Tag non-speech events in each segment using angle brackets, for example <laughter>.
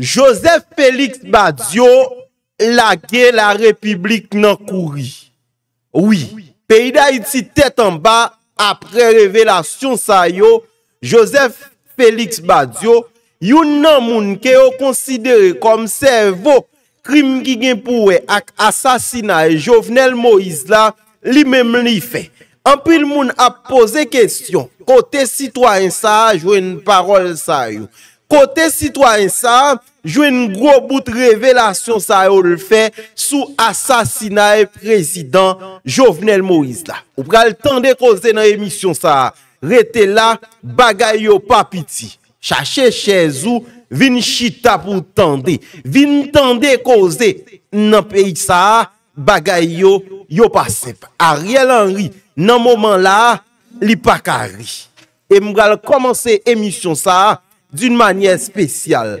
Joseph Félix Badiou lage la republik nan kouri. Oui, peyida iti tèt an ba apre revelasyon sa yo, Joseph Félix Badiou, yon nan moun ke yo konsidere kom servo krim ki gen pouwe ak asasina e jovenel Moïse la, li mem li fe. Anpil moun ap pose kèsyon, kote sitwa en sa, jwen parol sa yo. Kote sitwa en sa, Jouye nou gro bout revelasyon sa yo le fe Sou asasina e prezident Jovenel Moïse la Ou pral tende koze nan emisyon sa Rete la bagay yo papiti Chache che zou vin chita pou tende Vin tende koze nan peyik sa Bagay yo yo pasep A riel an ri nan moman la li pakari E m pral komanse emisyon sa Doun manyen spesyal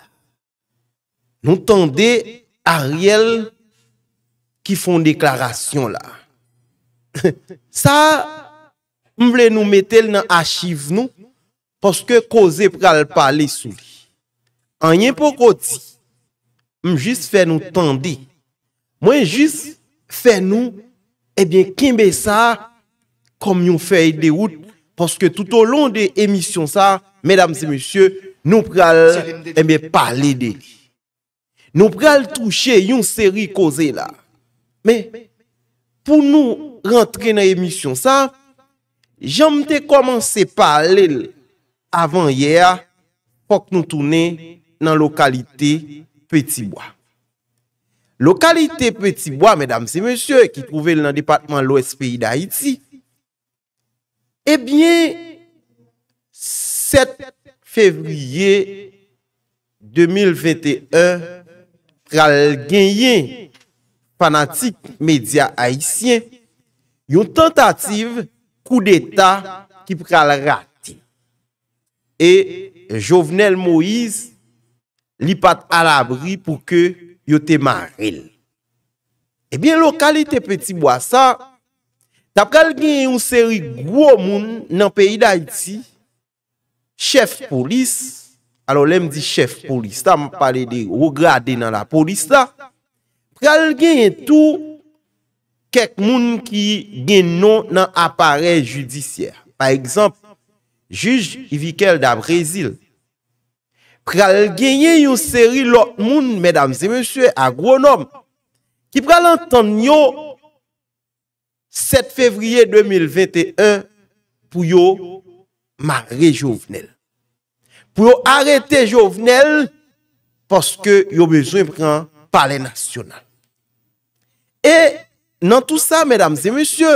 Nou tende a riel ki fon deklarasyon la. <laughs> Sa, mwen mwen nou metel nan achiv nou, poske koze pral pale sou li. Anyen pou koti, mwen jis fè nou tende. Mwen jis fè nou, ebyen kimbe sa, kom yon fè yi de wout, poske tout ou lon de emisyon sa, medam se monsye, nou pral pale de li. Nou pral touche yon seri koze la. Men, pou nou rentre nan emisyon sa, jan mte komanse pale avan ye a, pouk nou toune nan lokalite Petibwa. Lokalite Petibwa, medam, se monsye, ki pouvel nan departman l'OSPI da iti, e eh bie, 7 fevriye 2021, pral genyen panatik medya Haitien, yon tentative kou d'Etat ki pral rati. E Jovenel Moïse li pat alabri pou ke yote maril. Ebyen lo kalite peti boasa, tap kal genyen yon seri gwo moun nan peyi d'Haiti, chef polis, alo lem di chef polis, ta mwen pale de yo grade nan la polis la, pral genye tou kek moun ki gen nou nan aparel judisyer. Par exemple, juj Ivickel da Brezil, pral genye yon seri lò moun, medam zemeswe, a gwo nom, ki pral anton yo 7 fevriye 2021 pou yo ma rejouvenel. pou yo arete jovenel poske yo bezwen pran pale nasyonal. E nan tout sa, medamze, monsye,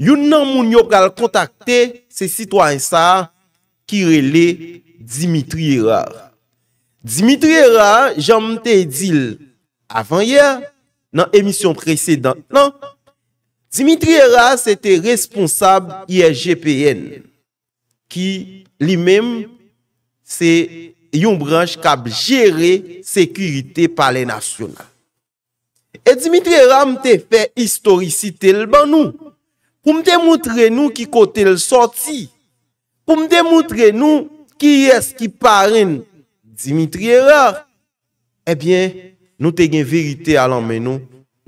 yon nan moun yo pral kontakte se sitwansa ki rele Dimitri Erar. Dimitri Erar, jan mte edil avan ye, nan emisyon prese dan nan, Dimitri Erar se te responsab IAGPN ki li mem Se yon branj kab jere sekurite pale nasyonal. E Dimitri Erra mte fe historisite l ban nou. Pou mte moutre nou ki kote l soti. Pou mte moutre nou ki yes ki parin Dimitri Erra. Ebyen eh nou te gen verite alanmen nou.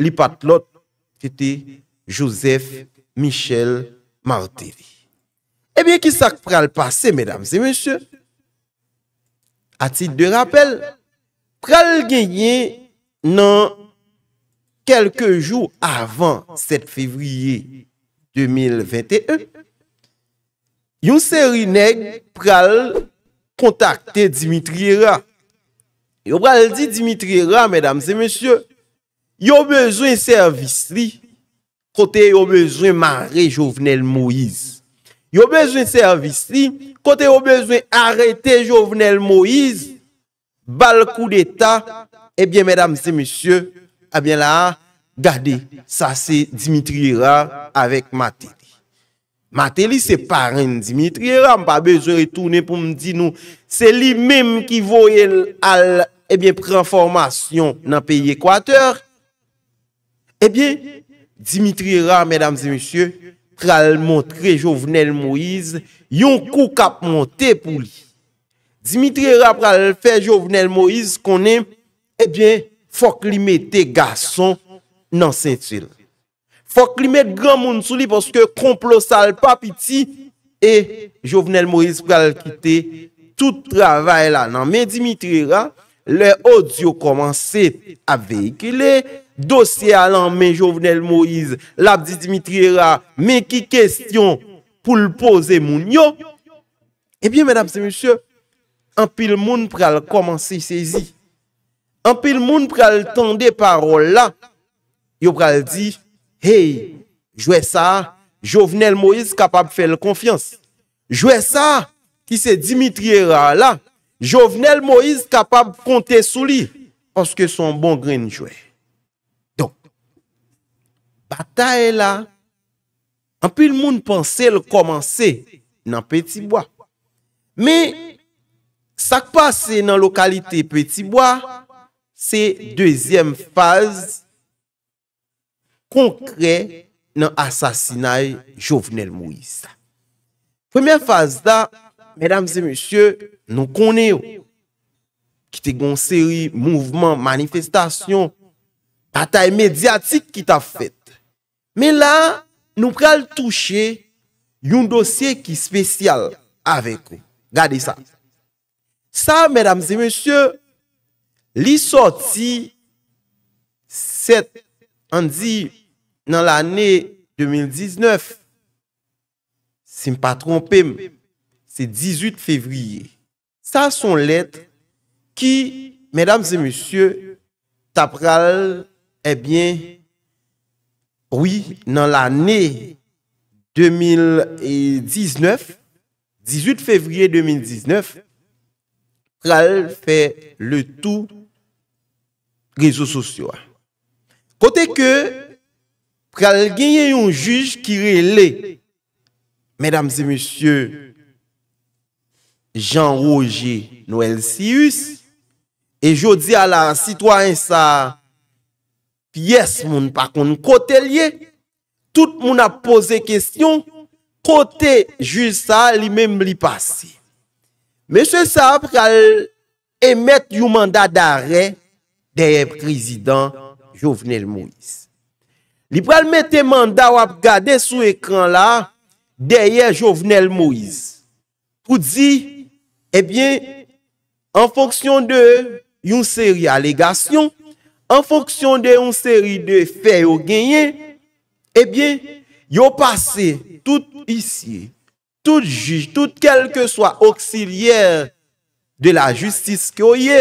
Li pat lot fete Joseph Michel Martelly. Ebyen eh ki sak pral pase medam zemensyon. A tit de rappel, pral genyen nan kelke jou avan 7 fevriye 2021, yon seri neg pral kontakte Dimitri Ra. Yon pral di Dimitri Ra, medam se monsye, yon bezwen servis li, kote yon bezwen Mare Jovenel Moïse. Yon bezwen servis li, Kote yo bezwen arete jovenel Moïse, bal kou de ta, ebyen, eh mèdames et monsye, ebyen ah la, gade, sa se Dimitri Ra avèk Matéli. Matéli se parem Dimitri Ra, mpa bezwen etounè pou mdi nou, se li mèm ki voyel al, ebyen, eh preenformasyon nan peyi Ekwater, ebyen, eh Dimitri Ra, mèdames et monsye, pral montre Jovenel Moïse yon kou kap montè pou li. Dimitri Ra pral fè Jovenel Moïse konè, ebyen fòk li mette gason nan Saint-Hil. Fòk li mette gran moun sou li pòske kromplo sal papiti e Jovenel Moïse pral kite tout travay la nan. Men Dimitri Ra, le audio komanse ap veyikile, dosye alan men Jovenel Moïse lap di Dimitri Ra men ki kestyon pou l'poze moun yo e eh bie menam se monsye anpil moun pral komansi sezi anpil moun pral tende parol la yo pral di hey, jouè sa Jovenel Moïse kapab fè l konfians jouè sa ki se Dimitri Ra la Jovenel Moïse kapab kontè souli oske son bon gren jouè Batae la, anpil moun pansel komanse nan Petibwa. Me, sakpase nan lokalite Petibwa, se dezyem faz konkre nan asasinay Jovenel Moïse. Premye faz da, medam se monsye, nou konye yo. Ki te gonseri, mouvman, manifestasyon, batae medyatik ki ta fèt. Men la, nou pral touche yon dosye ki spesyal avèk ou. Gade sa. Sa, mèdames et monsye, li soti, an di nan l'anè 2019, se m pa trompèm, se 18 fevriye. Sa son let ki, mèdames et monsye, tap pral, ebyen, eh Oui, nan l'année 2019, 18 février 2019, pral fè le tout réseau sosyo. Kote ke, pral genye yon juj kirele, medam zé monsye, Jean-Roger Noel Sius, e jodi ala an sitwa en sa... Fyes moun, pa kon, kote liye, tout moun ap pose kestyon, kote ju sa li mèm li pase. Mèche sa ap pral emet yon manda darè deye prezident Jovenel Moïse. Li pral mette manda wap gade sou ekran la deye Jovenel Moïse. Ou di, ebyen, eh an fonksyon de yon seri alegasyon, an foksyon de yon seri de fè yon genye, ebyen, yon pase tout isye, tout juj, tout kel ke swa oksilyer de la justis ki yon ye,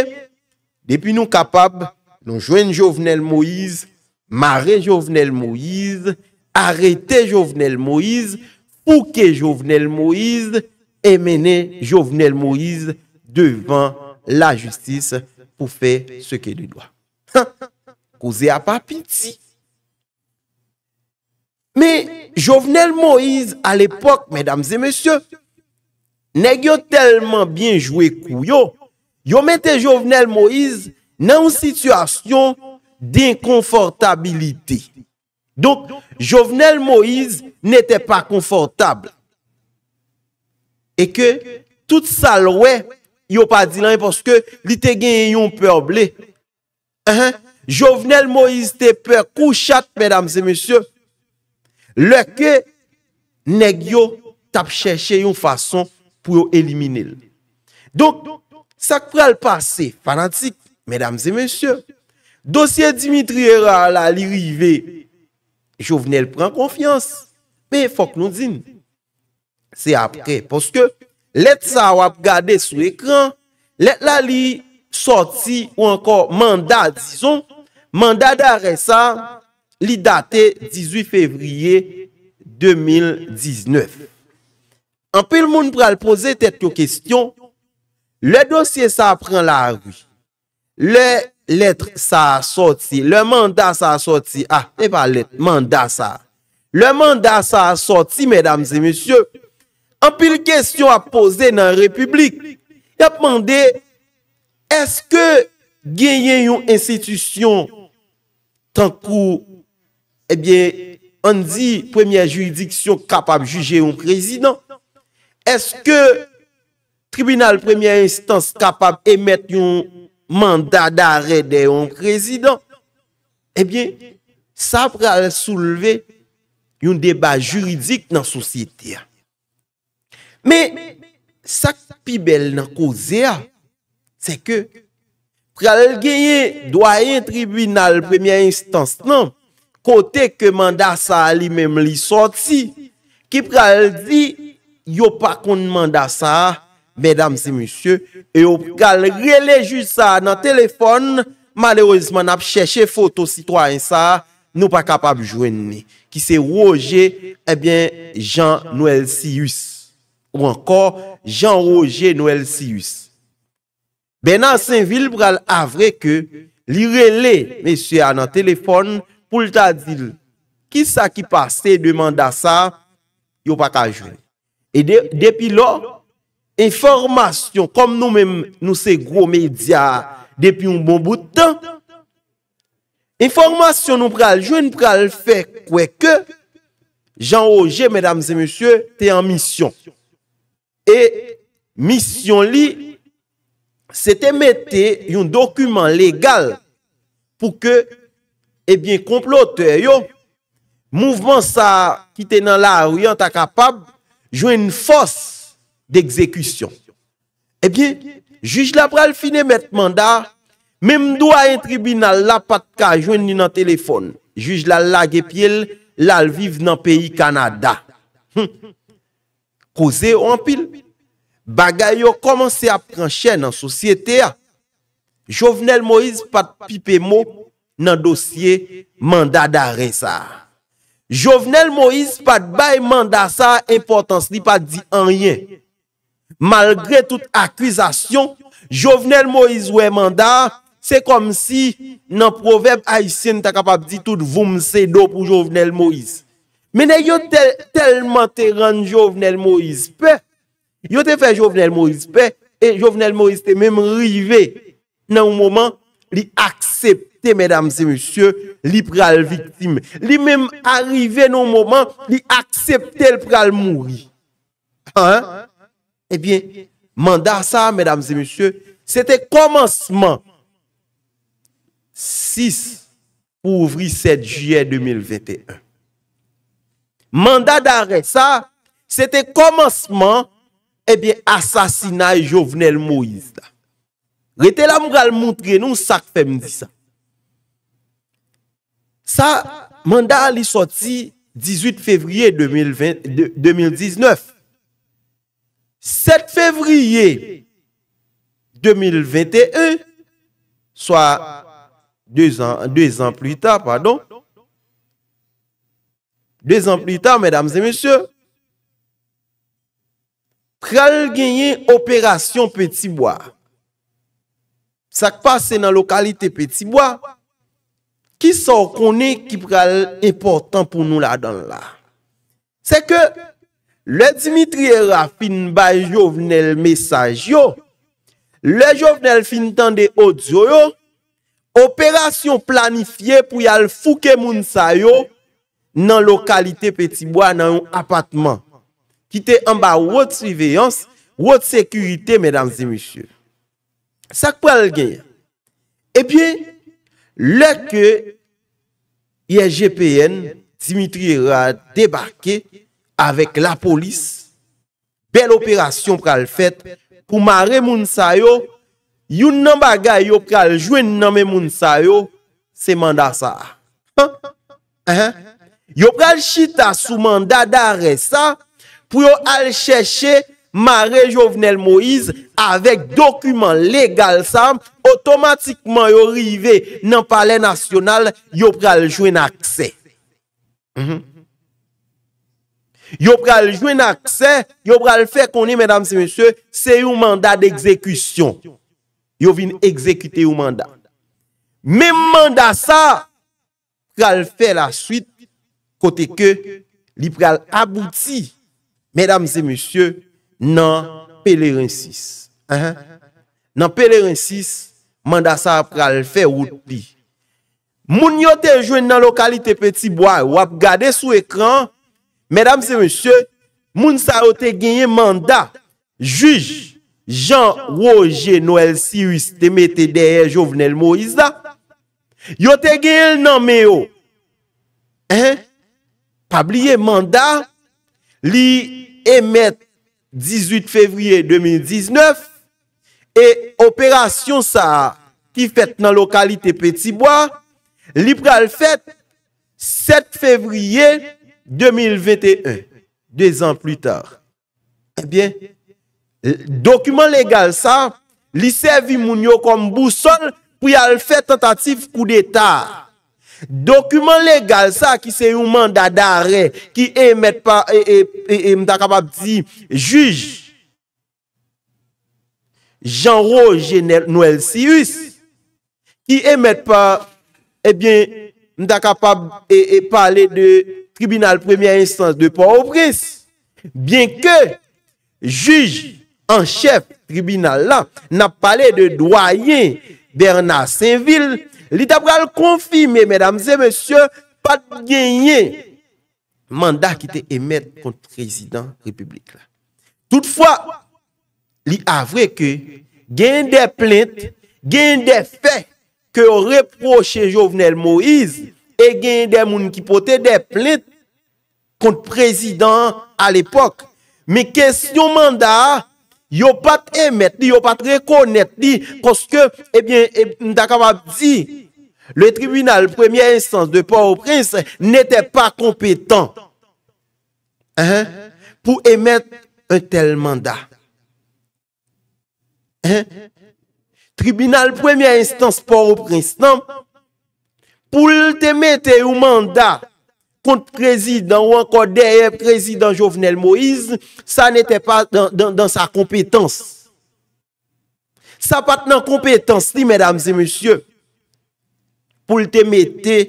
depi nou kapab, nou jwen Jovenel Moïse, mare Jovenel Moïse, arete Jovenel Moïse, pouke Jovenel Moïse, emene Jovenel Moïse devan la justis pou fe seke di doa. ha, kouze a pa piti. Me, Jovenel Moïse al epok, medamze monsye, neg yo telman bin jwe kou yo, yo mente Jovenel Moïse nan yon situasyon din konfortabilite. Donk, Jovenel Moïse nete pa konfortable. E ke, tout sa lwe, yo pa di lan, poske li te gen yon pe oble. Jouvenel Moïse Teper kouchat, mesdames et messieurs Leke, negyo tap chèche yon fason pou yo elimine l Donk, sak pral pase, panantik, mesdames et messieurs Dosye Dimitri Rala li rive Jouvenel pren konfians, pe fok non zin Se apre, poske, let sa wap gade sou ekran Let la li Soti ou anko manda dison Manda da resan Li date 18 fevriye 2019 Anpil moun pral pose tet yo kestyon Le dosye sa pran la ri Le letre sa soti Le manda sa soti Ah, ne pa letre, manda sa Le manda sa soti, medams e monsye Anpil kestyon a pose nan republik Te pwande eske genyen yon institusyon tankou, ebyen, anzi, premye juridiksyon kapab juje yon prezident, eske, tribunal premye instans kapab emet yon manda da redè yon prezident, ebyen, sa apre a souleve yon deba juridik nan sosyete a. Me, sak pi bel nan koze a, Se ke pral genye dwayen tribunal premye instans nan, kote ke manda sa li mem li soti, ki pral di, yo pa kon manda sa, bedam si monsye, yo pral rele ju sa nan telefon, malerouzman ap chèche foto sitwa en sa, nou pa kapab jwenne, ki se roje, ebyen, eh Jean-Noël Siyus, ou ankor, Jean-Roger Noël Siyus. Ben an sen vil pral avre ke... Lire le... Mesye an an telefon... Poul ta dil... Kisa ki pase demanda sa... Yo pata jwen... E depi lo... Enformasyon... Kom nou men nou se gro media... Depi un bon bout tan... Enformasyon nou pral jwen... Nou pral fe kwe ke... Jan oje mesdames e mesye... Te an misyon... E misyon li... Se te mette yon dokumen legal pou ke, ebyen, eh komplote yo, mouvman sa ki te nan la ou yon ta kapab, jwen yon fos d'ekzekusyon. Ebyen, eh juj la pral finemet manda, mem do a yon tribunal la patka jwen yon nan telefon, juj la lage piel la lviv nan peyi Kanada. Koze ou an pil? Bagay yo komanse ap kranche nan sosyete a, Jovenel Moïse pat pipe mo nan dosye manda da re sa. Jovenel Moïse pat bay manda sa, importans li pat di an yen. Malgre tout akwizasyon, Jovenel Moïse we manda, se kom si nan proverb Aïsien ta kapab di tout voum se do pou Jovenel Moïse. Me ne yo telman te ran Jovenel Moïse pe, Ils a fait Jovenel Moïse et Jovenel Moïse était même arrivé dans un moment, il accepté, mesdames et messieurs, il pral victime. Il même arrivé dans un moment, il accepté, le pral mourir. Hein? Eh bien, mandat ça, mesdames et messieurs, c'était commencement 6 pour ouvrir 7 juillet 2021. Mandat d'arrêt, ça, c'était commencement eh bien, assassinat Jovenel Moïse. Rete là, je montrer nous ça que fait me dit ça. Ça, mandat est sorti 18 février 2020, 2019. 7 février 2021, soit deux ans, deux ans plus tard, pardon. Deux ans plus tard, mesdames et messieurs, pral genye operasyon Petibwa. Sak pase nan lokalite Petibwa, ki sor konen ki pral important pou nou la dan la. Se ke, le Dimitri Raphine bay jovnel mesaj yo, le jovnel fin tan de odjo yo, operasyon planifiye pou yal fouke moun sa yo, nan lokalite Petibwa nan yon apatman. ki te amba wot suiveyans, wot sekurite, mèdam zi misye. Sak pou al genye? E pye, lè ke, yè GPN, Dimitri Rade, debakè, avèk la polis, bel operasyon pou al fèt, pou mare moun sa yo, yon nan bagay yo pou al jwen nan mè moun sa yo, se manda sa. Yo pou al chita sou manda da re sa, pou yo al chèche Mare Jovenel Moïse avèk dokumen lègal sam, otomatikman yo rive nan pale nasyonal, yo pral jwen akse. Mhm. Yo pral jwen akse, yo pral fè koni, mèdame se mèsyè, se yon manda dèk zèküsyon. Yo vin ekzèkütè yon manda. Mèm manda sa, pral fè la swit, kote ke, li pral abouti Mèdames et monsieurs, nan Pelerin 6. Nan Pelerin 6, manda sa ap kal fè wout bi. Moun yo te jwen nan lokalite Petiboy, wap gade sou ekran. Mèdames et monsieurs, moun sa yo te genye manda. Juj, Jean-Roger Noël Siris te mette derè Jovenel Moïsa. Yo te genye nan Meo. Pabliye manda. li emet 18 fevriye 2019 e operasyon sa ki fet nan lokalite Petibwa li pre al fet 7 fevriye 2021 2 an pli tar ebyen, eh dokumen legal sa li servi moun yo kom bousol pou al fet tentatif kou de tar Dokuman legal sa ki se yon manda da re ki emet pa e, e, e, e mta kapab ti juj. Janro Genel Noel Sius ki emet pa e eh bie mta kapab e pale de tribunal premier instance de pa opris. Bien ke juj en chef tribunal la na pale de doyen Bernard Seville. Li tabral konfime, mesdames et messieurs, pat genye mandat ki te emet kontre prezident republik la. Toutfwa, li avre ke genye de plente, genye de fey ke reproche jovenel Moise e genye de moun ki pote de plente kontre prezident al epok. Me kesyon mandat, Yo pat emet li, yo pat rekonet li, koske, ebyen, nda e, kam ap di, le tribunal premier instance de Port-au-Prince n'ete pa kompetant pou emet un tel mandat. Tribunal premier instance Port-au-Prince, nan, pou l te mette ou mandat, kont prezidant ou anko deye prezidant Jovenel Moïse, sa nete pa dan sa kompetans. Sa pat nan kompetans li, mèdames et monsieurs, pou lte mette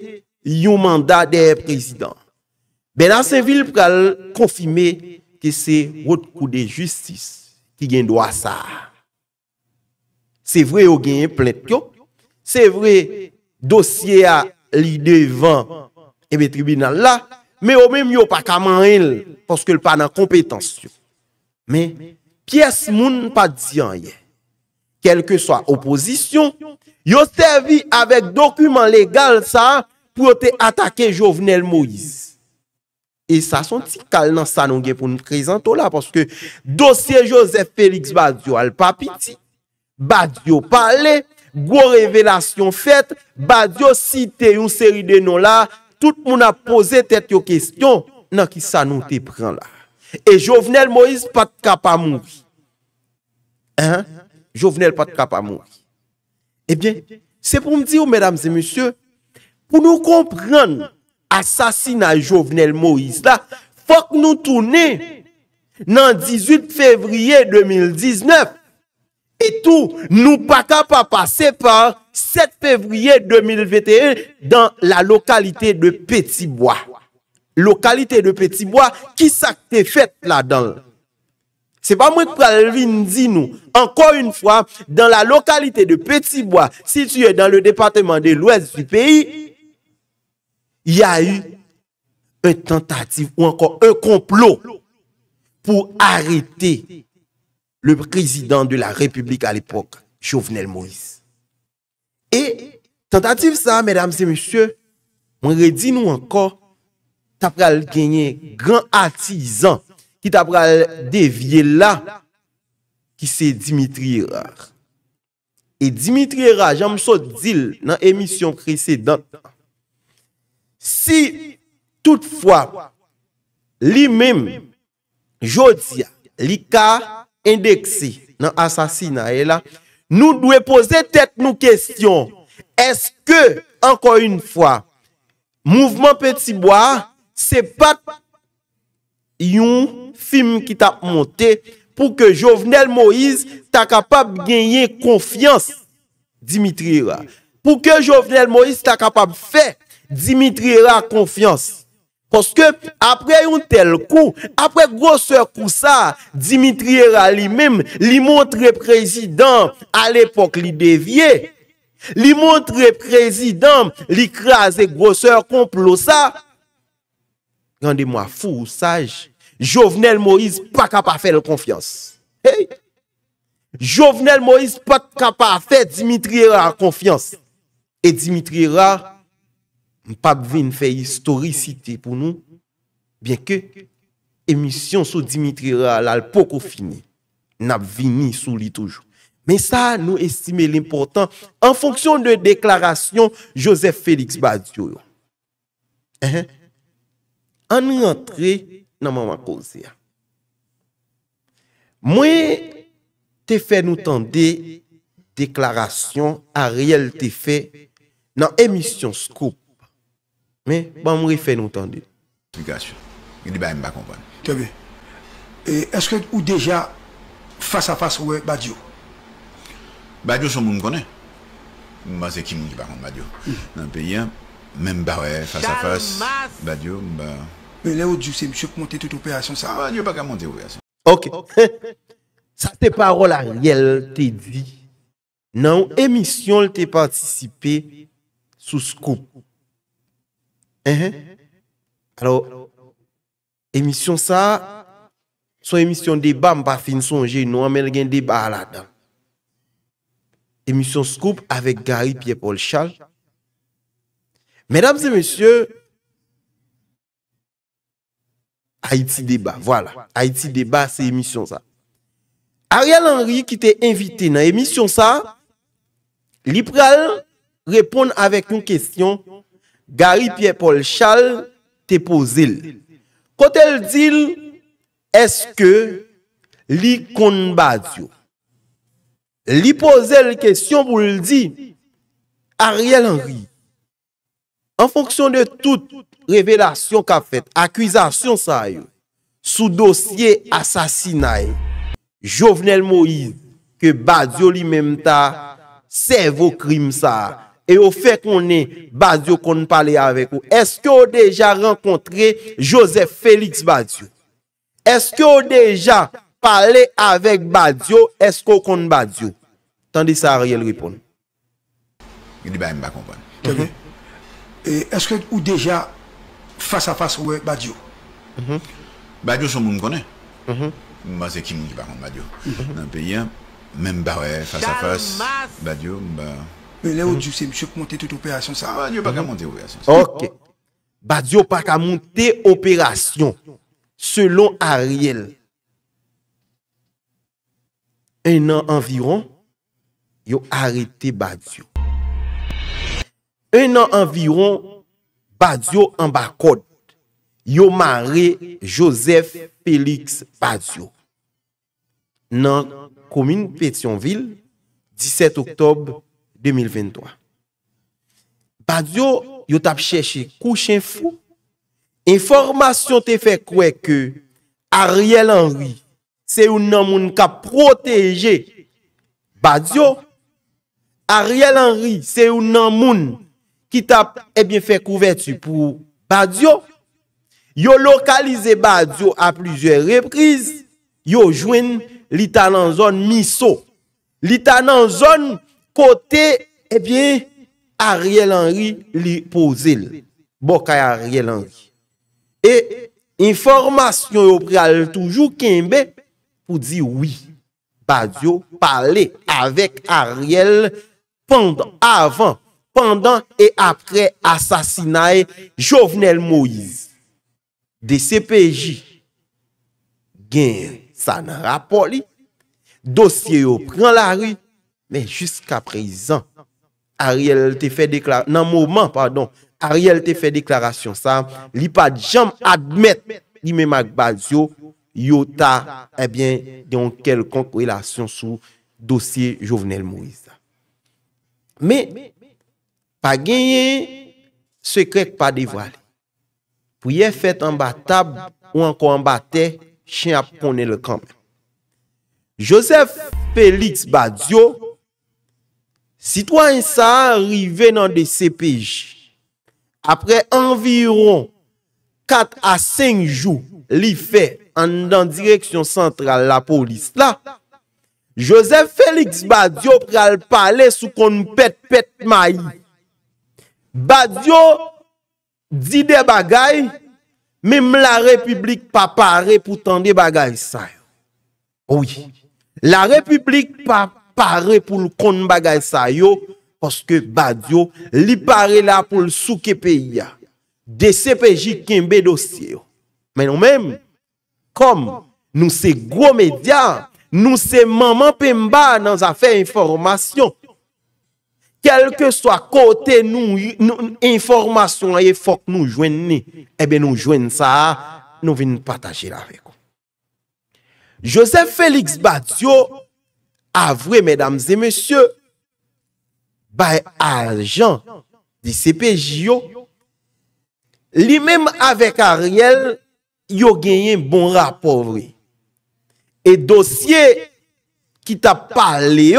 yon mandat deye prezidant. Ben an se vil pral konfime ke se wot kou de justice ki gen do a sa. Se vre ou gen plet yo, se vre dosye a li devan Ebe eh tribunal la, me o mem yo pa kaman el, poske l pa nan kompetansyon. Me, piyes moun pa diyan ye, kelke so a oposisyon, yo tevi avek dokumen legal sa, pou te atake jovenel Moïse. E sa son ti kal nan sa nongye pou nou prezento la, poske dosye Joseph Félix Badiou al papiti, Badiou pale, gwo revelasyon fet, Badiou site yon seri de nou la, tout le monde a posé tête question questions dans qui ça nous prend là. Et Jovenel Moïse pas de capable mourir. Hein? Jovenel pas de capable mourir. Eh bien, c'est pour me dire, mesdames et messieurs, pour nous comprendre de Jovenel Moïse là, faut que nous tournions dans 18 février 2019. Et tout, nous pas passer par 7 février 2021 dans la localité de Petit Bois. Localité de Petit Bois, qui s'est fait là-dedans? C'est pas moi qui vin dit nous. Encore une fois, dans la localité de Petit Bois, située dans le département de l'ouest du pays, il y a eu une tentative ou encore un complot pour arrêter le prezident de la republik a l'epok, Jovenel Moïse. Et tentatif sa, mesdames et messieurs, mwen redi nou anko, tapre al genye gran atizan ki tapre al devye la, ki se Dimitri Rar. Et Dimitri Rar, jan msot dil nan emisyon kresedant. Si toutfwa, li mem, jodia, li ka indeksi nan asasina e la, nou dwe pose tet nou kestyon, eske ankon yon fwa, mouvman Petibwa se pat yon film ki tap monte pou ke Jovenel Moïse ta kapab genyen konfians Dimitri Ra, pou ke Jovenel Moïse ta kapab fe Dimitri Ra konfians. Koske apre yon tel kou, apre grosseur kou sa, Dimitriera li mime li montre prezidam al epok li devye. Li montre prezidam li kraze grosseur konplo sa. Gande mwa fou ou saj, Jovenel Moïse pa kapafèl konfians. Jovenel Moïse pa kapafèl Dimitriera konfians. E Dimitriera... Mpap vin fè historisite pou nou, bèn ke emisyon sou Dimitri Rahal alpoko fini, nab vini sou li toujou. Men sa nou estime l'importan, an fonksyon de deklarasyon Joseph Félix Badiou. An nou yantre nan maman kozya. Mwen te fè nou tan de deklarasyon a riyel te fè nan emisyon scoop. Men, ba mwifen ou tan dit. Fikasyon. Gli ba mba kompon. Tè bi. E eske ou deja fasa fasa ou e badyo? Badyo son mbou mkone. Mwa zekim mbou mbou mbadyo. Nan peyi, men mba we fasa fasa, badyo mba... Le ou diou se msye ponte tout opè asyon sa, anye baka monte ou asyon. Ok. Sa <laughs> te parol a yel te di. Nan ou emisyon te patisipe sou skup. Eh, eh. Alors, émission ça, son émission débat, je pas fin songer, nous avons un débat là-dedans. Émission Scoop avec Gary Pierre-Paul Charles. Mesdames et messieurs, Haïti débat, voilà. Haïti débat, c'est émission ça. Ariel Henry qui était invité dans l'émission ça, libral répond avec une question Garipye Polchal te pozil. Kotel dil, eske li kon badyo? Li pozel kesyon pou li di, Ariel Henry. En fonksyon de tout revelasyon ka fet, akwizasyon sa yo, sou dosye asasinay. Jovenel Moïse, ke badyo li memta, se vo krim sa yo. Ou fe konen Badiou konen pale avek ou Eske ou deja renkontre Joseph Felix Badiou Eske ou deja Pale avek Badiou Eske ou konen Badiou Tandisa a riyel ripon E di ba mba konpon mm-hmm. E eske ou deja Fasa fasa ou e Badiou mm-hmm. Badiou son mbou mkone Mba se kim mbou konen Badiou Nan peyi Mbou mba fasa fasa Badiou mba Badiou pa ka monte operasyon Selon Ariel Un an environ Yo arete Badiou Un an environ Badiou ambakod Yo mare Joseph Felix Badiou Nan Komine Petionville 17 Oktob 2023. Badio, yo tap cherché couche fou. Information te fait croire que Ariel Henry, c'est un homme qui a protégé Badio. Ariel Henry, c'est un homme qui t'a eh bien fait couverture pour Badio. Yo localisé Badio à plusieurs reprises. Yo joint en zone Miso. L'État zone Kote, ebyen, eh Ariel Henry li pou zil. Boka Ariel Henry. E, informasyon yo pral toujou kenbe pou di wii. Badi yo pale avek Ariel avant, pendant e apre asasinae Jovenel Moïse. De sepeji gen sa nan rapoli dosye yo pran la ri. Men, jiska prezan, a riyel te fe deklarasyon, nan mouman, pardon, a riyel te fe deklarasyon, sa li pa jam admit li men magbazyo, yota, ebyen, yon kelkon krelasyon sou dosye jovenel Moïse. Men, pa genye, se krek pa devale. Pou ye fet anbatab, ou anko anbatè, chen ap konen le kanmen. Joseph Felix Badiou, Citoyen sa a rive nan de CPJ, apre environ 4 a 5 jou li fe an nan direksyon sentral la polis la, Josef Felix Badiou pre al pale sou kon nou pet pet mayi. Badiou di de bagay, mem la Republik pa pare pou tan de bagay sa yo. Ouye, la Republik pa pare, pare pou l kon bagay sa yo poske Badiou li pare la pou l souke pe ya de sepeji kinbe dosye yo. Menon menm, kom, nou se gwo media, nou se maman pemba nan zafè informasyon. Kelke swa kote nou informasyon a ye fok nou jwen ni, ebe nou jwen sa, nou vin patajir avek. Joseph Félix Badiou Avouez mesdames et messieurs, par argent du CPJO, lui-même avec Ariel, il a gagné un bon rapport. Et dossier qui t'a parlé,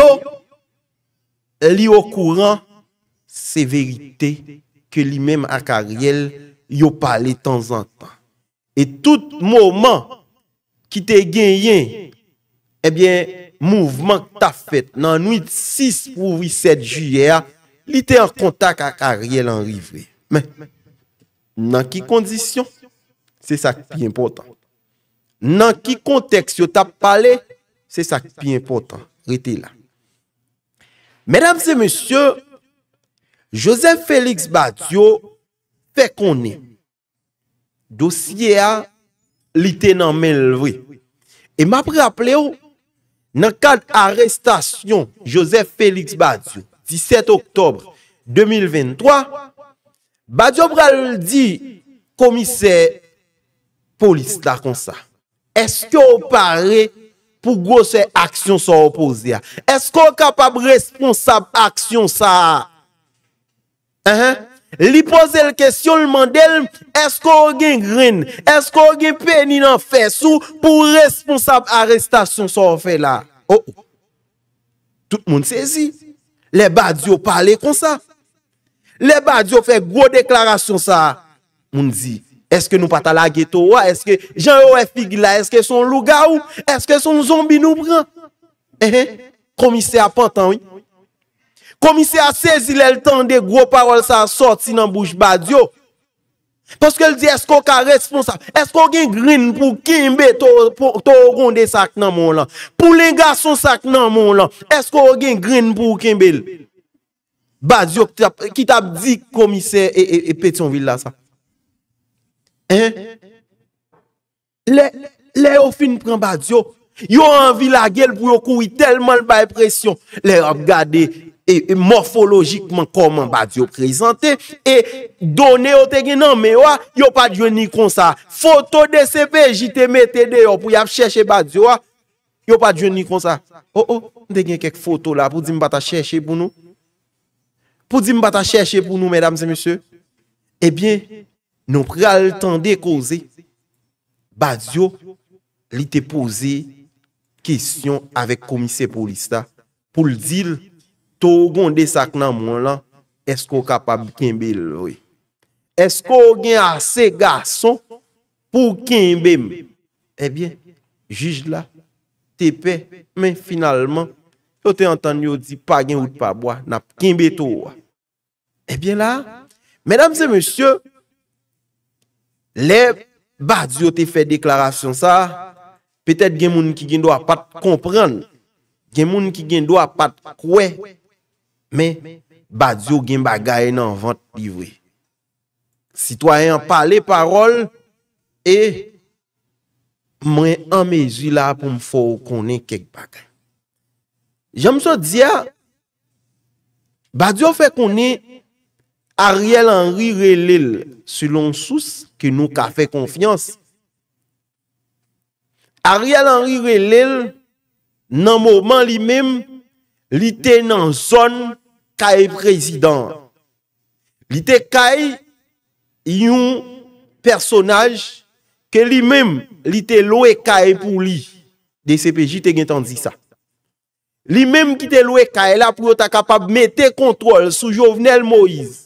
est au courant, c'est vérité que lui-même avec Ariel, il a parlé de temps en temps. Et tout moment qui t'a gagné, eh bien, Mouvment ta fet nan 8-6 ou 8-7 juye a, li te an kontak ak a riel an rive. Men, nan ki kondisyon, se sak pi importan. Nan ki konteksyon ta pale, se sak pi importan. Rite la. Menam se monsye, Josef Felix Badiou, fe konen, dosye a, li te nan men lve. E map rappele ou, Nan kat arrestasyon Joseph Félix Badiou 17 oktobre 2023, Badiou pral di komise polis la konsa. Eske ou pare pou gwo se aksyon sa opose ya? Eske ou kapab responsab aksyon sa... Eheh? Li poze l kesyon l mandel, esko ou gen grin, esko ou gen peni nan fes ou, pou responsab arrestasyon sa ou fe la. Oh, oh. Tout moun se zi, le badi ou pale kon sa, le badi ou fe gwo deklarasyon sa, moun zi, eske nou pata la ghetto ou, eske jan ou e fig la, eske son luga ou, eske son zombi nou bran, eh, eh. komise apantan ou. Komise a sezi lè l'tan de gro parol sa sorti nan bouche Badiou. Poske lè di esko ka responsable. Esko gen grin pou kimbe to ronde sak nan moun lan. Pou lè nga son sak nan moun lan. Esko gen grin pou kimbe lè. Badiou ki tap di komise e Petion Villa sa. Hein? Lè ou fin pren Badiou. Yo anvi la gel pou yo koui telman l'bay presyon. Lè ou ap gadey. E, e morfologikman koman Badiou prezante. E done yo te gen nan mewa. Yo pa dweni kon sa. Foto de sepe jite mette de yo pou yap cheshe Badiou. Yo pa dweni kon sa. Oh oh, de gen kek foto la pou di mbata cheshe pou nou. Pou di mbata cheshe pou nou, medam se meshe. E eh bien, nou pral tende koze. Badiou li te pose kesyon avek komise polista. Poul dil... tou gonde sak nan moun lan, esko kapab kinbe lwe? Esko gen ase gason pou kinbe mbe? Ebyen, eh juj la, tepe, men finalman, yo te antan yo di pa gen ou te pabwa nap kinbe touwa. Ebyen eh la, menam se monsye, le, ba di yo te fe deklarasyon sa, petet gen moun ki gen do apat kompren, gen moun ki gen do apat kwe, Men, badyo gen bagay nan vant livwe. Citoyen pale parol, e mwen anmezi la pou mfou konen kek bagay. Jam so diya, badyo fe konen Ariel Henry Relil, selon sous ki nou ka fe konfians. Ariel Henry Relil, nan mouman li mem, li tenan sonn, Kaye prezident. Li te kaye yon personaj ke li mem li te loue kaye pou li. D.C.P.J. te gen tan di sa. Li mem ki te loue kaye la pou yo ta kapab mete kontrol sou Jovenel Moïse.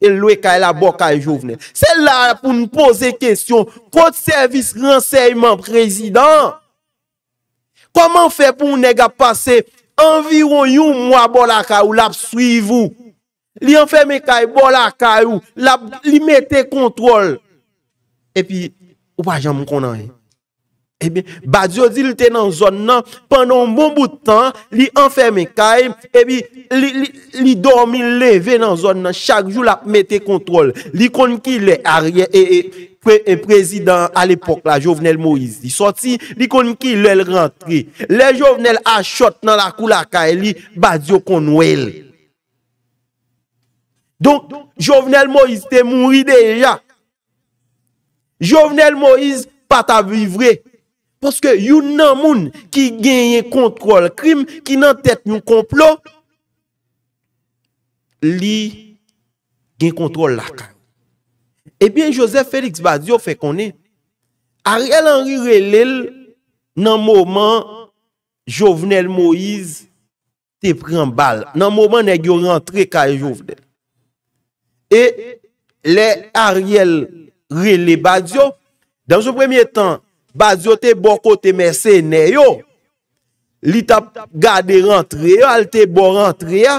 E loue kaye la bo kaye Jovenel. Sel la pou nou pose kestyon kote servis renseyman prezident. Koman fe pou ou nega pase Anvi yon yon mwa bol akay ou lap suyivou. Li anfe mekay e bol akay ou. Lap li mette kontrol. E pi, ou pa jan mwen konan yon. E? Ebi, eh badyo di li te nan zon nan Pendon bon boutan Li anferme kay Ebi, li dormi leve nan zon nan Chak jou la mette kontrol Li konn ki le a rye E prezident al epok la Jovenel Moise Li konn ki le rentre Le jovenel a shot nan la kou la kay Li badyo konw el Donk, jovenel Moise te mouri deja Jovenel Moise pata vivre Poske yon nan moun ki genye kontrol krim, ki nan tèt yon komplot, li genye kontrol laka. Ebyen Joseph Félix Badiou fè konè, Ariel Henri Relèl nan mouman, Jovenel Moïse te pren bal, nan mouman ne gyo rentre kajouf e de. E le Ariel Relèl Badiou, dan joun premye tan, Bazi yo te bo kote mese ne yo, li tap gade rentre yo, al te bo rentre ya,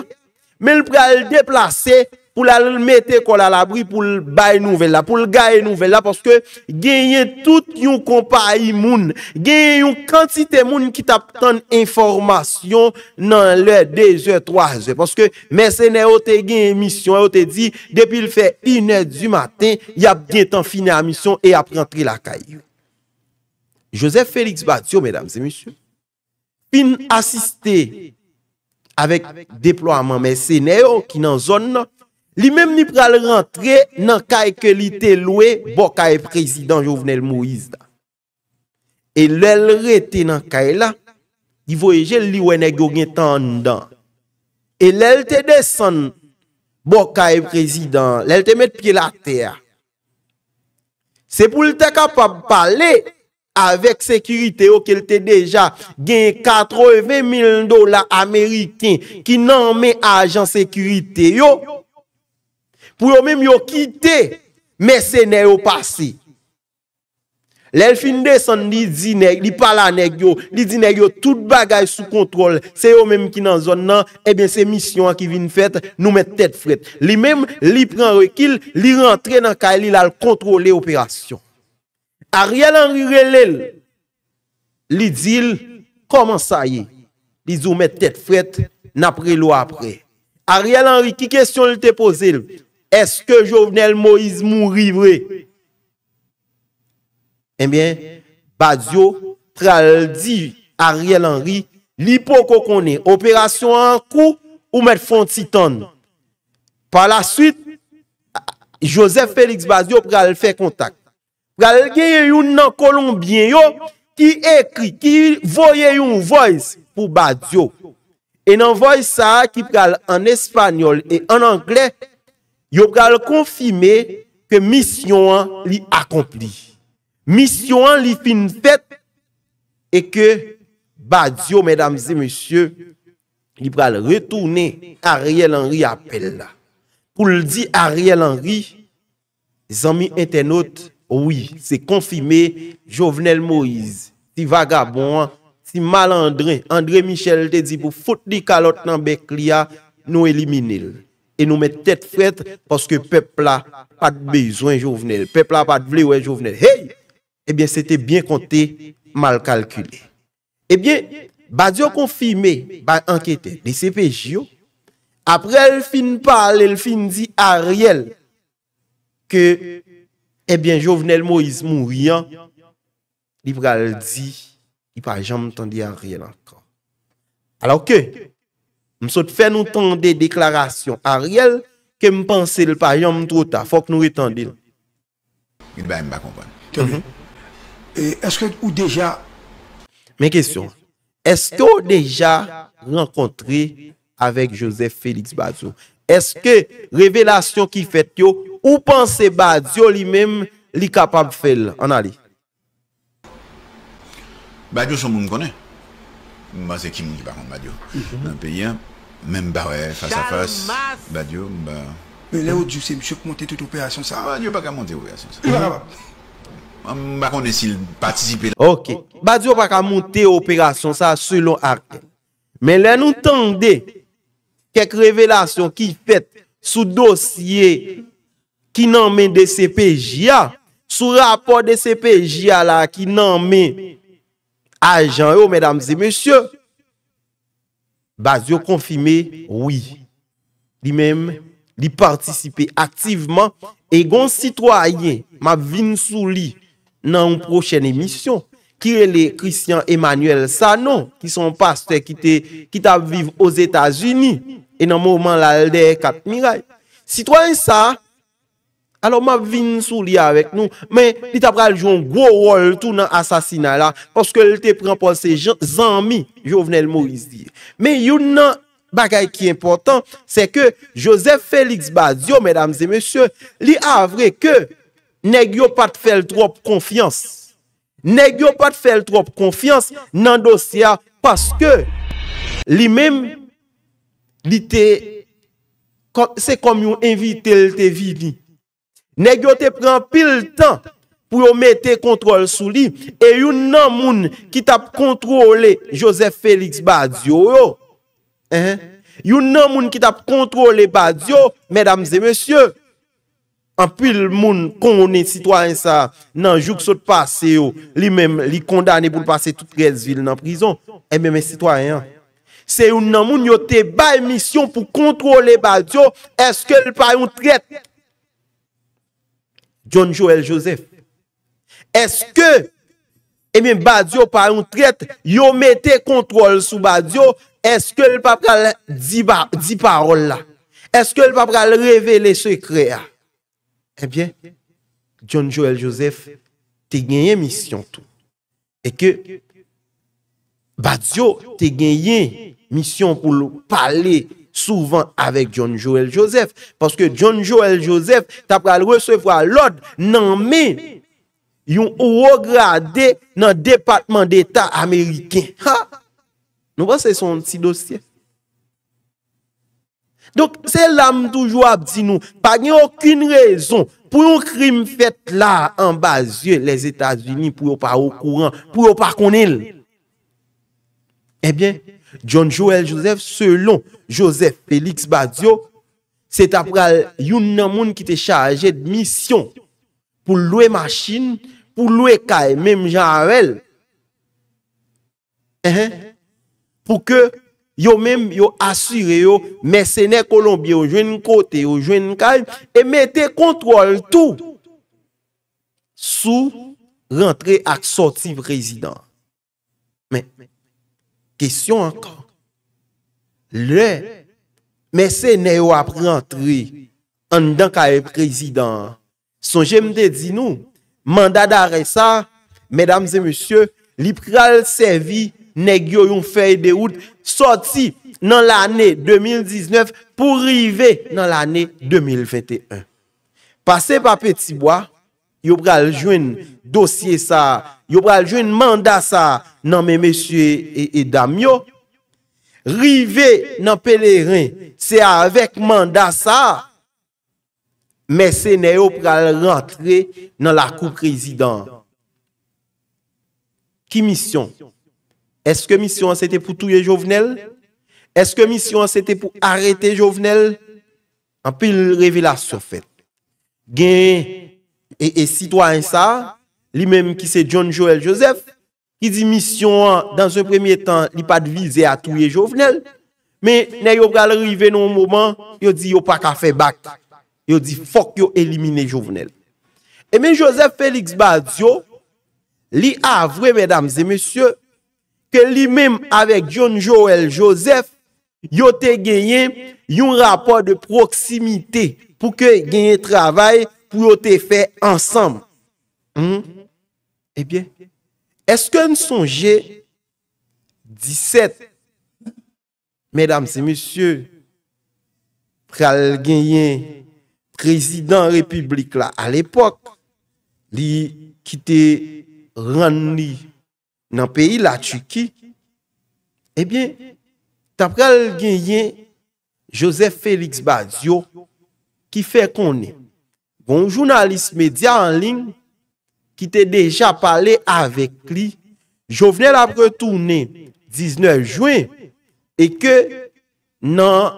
men l pra el deplase pou la l mette kol al abri pou l bay nouvel la, pou l gay nouvel la, poske genye tout yon kompa yon moun, genye yon kantite moun ki tap ton informasyon nan l e 2 e 3 e, poske mese ne yo te genye misyon, yo te di depi l fe 1 e du maten, yap genye tan fina misyon e ap rentre la kay yo. Joseph Félix Batiou, mesdames et messieurs, pin assisté avèk déploiement mè sénè, ou ki nan zon nan, li mèm ni pral rentré nan kèy ke li te louè Bokay Président Jouvenel Moïse. E lèl rete nan kèy bon la, i voye jè li wène gògnè tan nan. E lèl te desan Bokay Président, lèl te mèt piè la tè. Se pou lè te kapab palè, Avèk sekurite yo ke lte deja gen 80.000 dola Amerikin ki nan men ajan sekurite yo. Pou yo men yo kite, mè sè nè yo pasi. Lèl fin desan li zinèk, li pala nèk yo, li zinèk yo tout bagay sou kontrol. Se yo men ki nan zon nan, e eh ben se misyon ki vin fèt, nou mè tèt fèt. Li men li pran rekil, li rentre nan kaili lal kontrole operasyon. Ariel Henry relèl li dil koman sa ye? Li zou mè tèt fèt n apre lou apre. Ariel Henry ki kèsyon li tè pozèl? Eske jòvnel Moïse mou rivre? Emyen, eh Badiou pral di Ariel Henry li pou kò konè. Operasyon an kou ou mè fòn titan. Par la süt, Joseph Félix Badiou pral fè kontak. pral geye yon nan kolombien yo, ki ekri, ki voye yon voice pou Badiou. E nan voice sa ki pral an espanyol e an angle, yo pral konfime ke misyon li akompli. Misyon li fin fèt, e ke Badiou, medamze, monsye, li pral retounen Ariel Henry apel la. Poul di Ariel Henry, zanmi entenot, Oui, se konfime Jovenel Moïse. Si vagabon, si malandre. Andre Michel te di pou foute di kalot nan Bekliya, nou elimine el. E nou mette tete fwet poske pepla pat bezoen Jovenel. Pepla pat vlewe Jovenel. Hey! Ebyen, eh se te bien konte mal kalkule. Ebyen, eh ba diyo konfime, ba anketen, li se peji yo. Apre el fin pale, el fin di Ariel. Ke... ebyen eh jovenel Moïse Mourian li pral di li pa jan mwen tendi a riyel ankan alo ke msot fè nou tende deklarasyon a riyel ke mpense li pa jan mwen trota fòk nou re tendi mwen kèsyon mhm. eske ou deja renkontri avèk Joseph Félix Bazou eske revelasyon ki fèt yo Ou panse Badiou li mèm li kapap fèl? Anali. Badiou chanmou m konè. Mwen se kim moun ki bakan Badiou. Mwen peyen, mèm barè, fasa fòs, Badiou, mwen ba... Mwen lè ou diou se mchèk montè tout operasyon sa, Badiou baka montè operasyon sa. Mwen baka moun esil patisipè. Ok, Badiou baka montè operasyon sa selon Arke. Mwen lè nou tendè kek revelasyon ki fèt sou dosyè Ki nan men de CPJA Sou rapor de CPJA la Ki nan men Ajan yo, medamze, monsye Bas yo konfime Oui Di men, di partisipe Aktiveman, e gon sitwoyen Ma vin sou li Nan ou prochen emisyon Ki re le Christian Emmanuel Sanon Ki son pastor ki te Ki tab viv os Etats-Unis E nan mouman la LDR 4 Miray Sitwoyen sa alo ma vin sou li avek nou men li tabral joun gwo wol tou nan asasina la poske li te pren pon se zanmi jo vnen l moris dir men yon nan bagay ki important se ke Josef Felix Badio medamze mesye li avre ke neg yo pat fel trop konfians neg yo pat fel trop konfians nan dosya paske li men li te se kom yon invite le te vivi Nèk yo te pren pil tan pou yo mette kontrol sou li. E yon nan moun ki tap kontrole Joseph Félix Badiou yo. Yon nan moun ki tap kontrole Badiou, mèdames et mèsyè, an pil moun kononè sitwaryen sa nan jouk sou te pase yo, li mèm li kondanè pou te pase tout 13 vil nan prizon, e eh, mèmè sitwaryen. Se yon nan moun yo te baye misyon pou kontrole Badiou, eske l pa yon trette, John Joel Joseph. Est-ce que, eh bien, Badio par une traite, yo mette contrôle sur Badio, est-ce que le papa dit, dit parole là? Est-ce que le papa a révélé secret là? Eh bien, John Joel Joseph, t'es gagné mission tout. Et que, Badio, t'es gagné mission pour parler Souvan avèk John Joel Joseph. Paske John Joel Joseph tapal resefwa lòd nanme yon ourograde nan Depatman d'Etat Ameriken. Nou pa se son si dosye. Donk se lam toujou abdi nou. Pa nye okyne rezon pou yon krim fèt la anbazye les Etats-Unis pou yon pa okouran, pou yon pa konel. Ebyen. Eh John Joël Joseph, selon Joseph Félix Badiou, c'est apra yon nan moun ki te charajè d'misyon pou louè machine, pou louè kay, mèm Jean Raël, pou ke yon mèm yon assurè yon mèsenè Kolombie, yon jwen kote, yon jwen kay, e mète kontrol tout sou rentre ak sortive rezidant. Mèm. Kesyon anka, lè, mè sè nè yo ap rentri an dan ka e prezidant. Son jèm de di nou, manda dare sa, mèdames et mèsyè, lipral sèvi nè gyo yon fèy de oud soti nan l'anè 2019 pou rive nan l'anè 2021. Pase pa Petit Bois. yo pral jwen dosye sa, yo pral jwen manda sa, nan men mesye edam e yo. Rive nan pelerren, se avek manda sa, mese ne yo pral rentre nan la kou prezident. Ki misyon? Eske misyon se te pou touye jovenel? Eske misyon se te pou arete jovenel? An pe revi la sofet. Gen, gen, E sitwa e an sa, li menm ki se John Joel Joseph, ki di misyon an, dan se premye tan, li pa divize a touye jovenel, men, nen yo galrive nou mouman, yo di yo pa kafe bak, yo di fok yo elimine jovenel. E men Joseph Felix Badiou, li avre, medamze, mesye, ke li menm avek John Joel Joseph, yo te genye yon rapor de proksimite pou ke genye travay pou yo te fe ansanm. Hmm? Ebyen, eh eske n sonje 17 medam se monsye pral genyen prezident republik la. A l'epok, li ki te ran ni nan peyi la chuki. Ebyen, eh ta pral genyen Josef Felix Badiou ki fe konen kon jounalist medya anling ki te deja pale avek li, Jouvenel ap retoune 19 Jouen, e ke nan